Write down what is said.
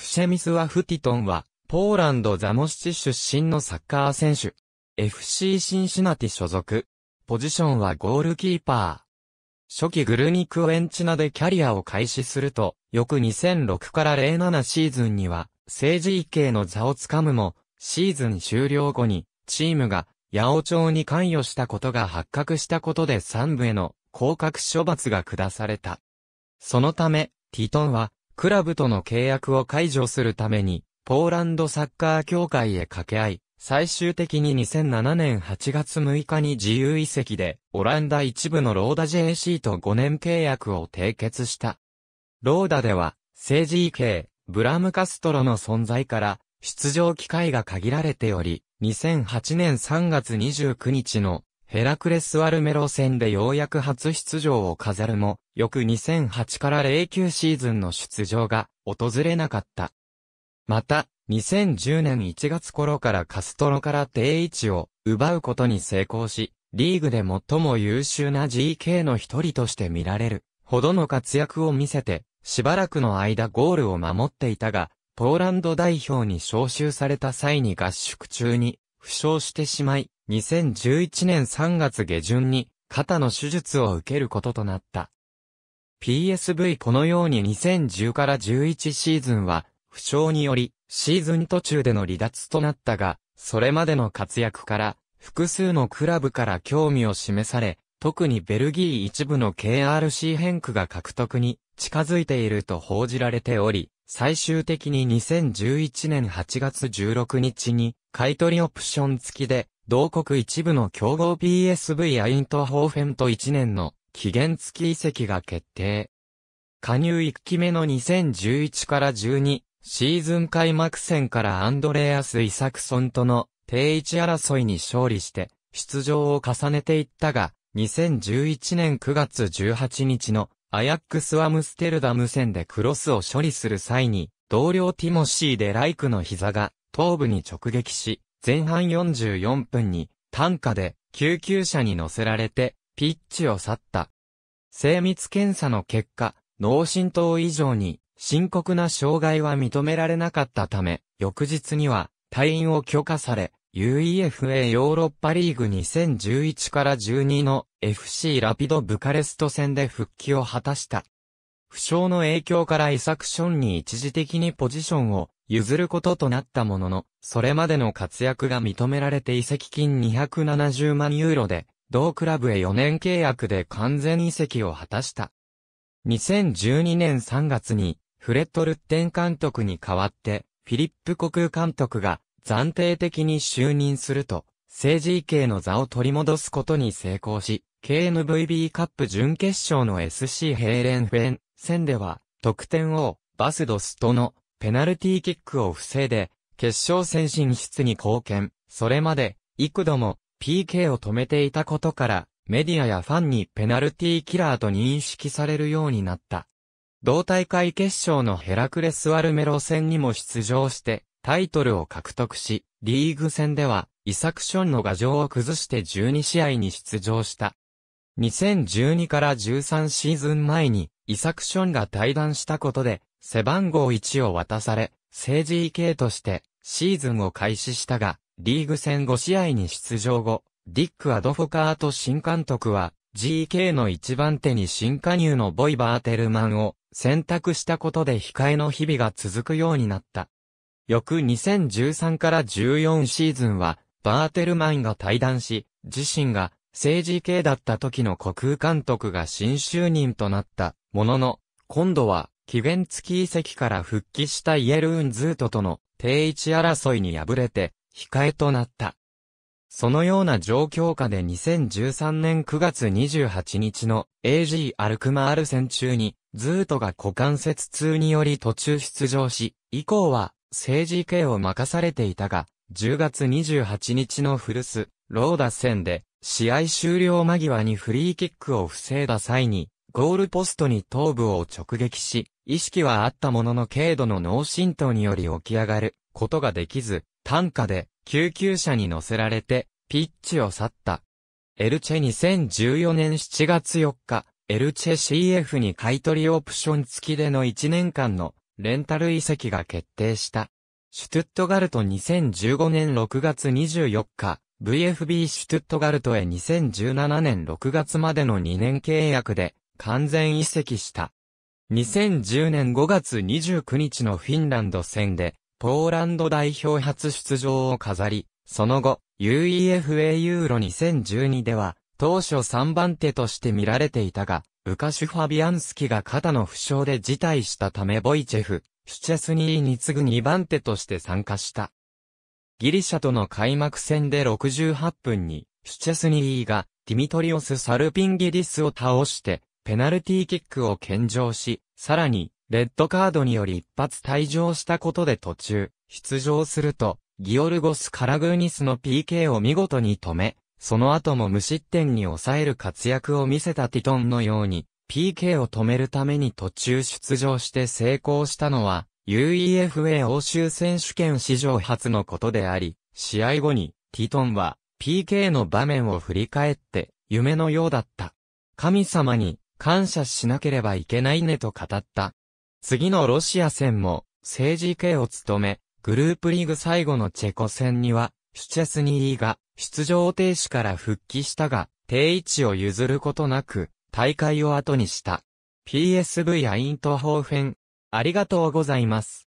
プシェミスワフティトンは、ポーランドザモシチ出身のサッカー選手。FC シンシナティ所属。ポジションはゴールキーパー。初期グルニクエンチナでキャリアを開始すると、翌2006から07シーズンには、政治系の座をつかむも、シーズン終了後に、チームが、八王朝に関与したことが発覚したことで3部への、降格処罰が下された。そのため、ティトンは、クラブとの契約を解除するために、ポーランドサッカー協会へ掛け合い、最終的に2007年8月6日に自由移籍で、オランダ一部のローダ JC と5年契約を締結した。ローダでは、政治家。ブラムカストロの存在から、出場機会が限られており、2008年3月29日のヘラクレスアルメロ戦でようやく初出場を飾るも、翌2008から09シーズンの出場が訪れなかった。また、2010年1月頃からカストロから定位置を奪うことに成功し、リーグで最も優秀な GK の一人として見られるほどの活躍を見せて、しばらくの間ゴールを守っていたが、ポーランド代表に招集された際に合宿中に負傷してしまい、2011年3月下旬に肩の手術を受けることとなった。PSV このように2010から11シーズンは、負傷により、シーズン途中での離脱となったが、それまでの活躍から、複数のクラブから興味を示され、特にベルギー一部の KRC 変区が獲得に近づいていると報じられており、最終的に2011年8月16日に買取オプション付きで同国一部の競合 PSV アイントホーフェンと1年の期限付き移籍が決定。加入1期目の2011から12シーズン開幕戦からアンドレアス・イサクソンとの定位置争いに勝利して出場を重ねていったが、2011年9月18日のアヤックス・アムステルダム戦でクロスを処理する際に、同僚ティモシー・デライクの膝が頭部に直撃し、前半44分に、担架で救急車に乗せられて、ピッチを去った。精密検査の結果、脳震盪以上に深刻な障害は認められなかったため、翌日には退院を許可され、UEFA ヨーロッパリーグ2011から12の FC ラピドブカレスト戦で復帰を果たした。負傷の影響からイサクションに一時的にポジションを譲ることとなったものの、それまでの活躍が認められて移籍金270万ユーロで、同クラブへ4年契約で完全移籍を果たした。2012年3月に、フレット・ルッテン監督に代わって、フィリップ国空監督が暫定的に就任すると、政治系の座を取り戻すことに成功し、KNVB カップ準決勝の SC ヘイレンフェン戦では、得点王、バスドスとのペナルティーキックを防いで、決勝戦進出に貢献。それまで、幾度も PK を止めていたことから、メディアやファンにペナルティーキラーと認識されるようになった。同大会決勝のヘラクレス・アルメロ戦にも出場して、タイトルを獲得し、リーグ戦では、イサクションの牙城を崩して12試合に出場した。2012から13シーズン前に、イサクションが退団したことで、背番号1を渡され、政治 EK としてシーズンを開始したが、リーグ戦5試合に出場後、ディック・アドフォカート新監督は、GK の一番手に新加入のボイバーテルマンを選択したことで控えの日々が続くようになった。翌2013から14シーズンは、バーテルマンが退団し、自身が政治系だった時の虚空監督が新就任となったものの、今度はベンツキ遺跡から復帰したイエルーンズートとの定位置争いに敗れて、控えとなった。そのような状況下で2013年9月28日の AG アルクマール戦中に、ズートが股関節痛により途中出場し、以降は政治系を任されていたが、10月28日の古巣、ローダ戦で、試合終了間際にフリーキックを防いだ際に、ゴールポストに頭部を直撃し、意識はあったものの軽度の脳震盪により起き上がることができず、担架で救急車に乗せられて、ピッチを去った。エルチェ2014年7月4日、エルチェ CF に買取オプション付きでの1年間のレンタル移籍が決定した。シュトゥットガルト2015年6月24日、VFB シュトゥットガルトへ2017年6月までの2年契約で完全移籍した。2010年5月29日のフィンランド戦で、ポーランド代表初出場を飾り、その後、UEFA ユーロ2012では、当初3番手として見られていたが、ウカシュ・ファビアンスキが肩の負傷で辞退したためボイチェフ、シュチェスニーに次ぐ2番手として参加した。ギリシャとの開幕戦で68分に、シュチェスニーが、ティミトリオス・サルピンギリスを倒して、ペナルティーキックを献上し、さらに、レッドカードにより一発退場したことで途中、出場すると、ギオルゴス・カラグーニスの PK を見事に止め、その後も無失点に抑える活躍を見せたティトンのように、PK を止めるために途中出場して成功したのは、UEFA 欧州選手権史上初のことであり、試合後に、ティトンは、PK の場面を振り返って、夢のようだった。神様に、感謝しなければいけないねと語った。次のロシア戦も、政治系を務め、グループリーグ最後のチェコ戦には、シュチェスニーが出場停止から復帰したが、定位置を譲ることなく、大会を後にした。PSV アイントホーフェン。ありがとうございます。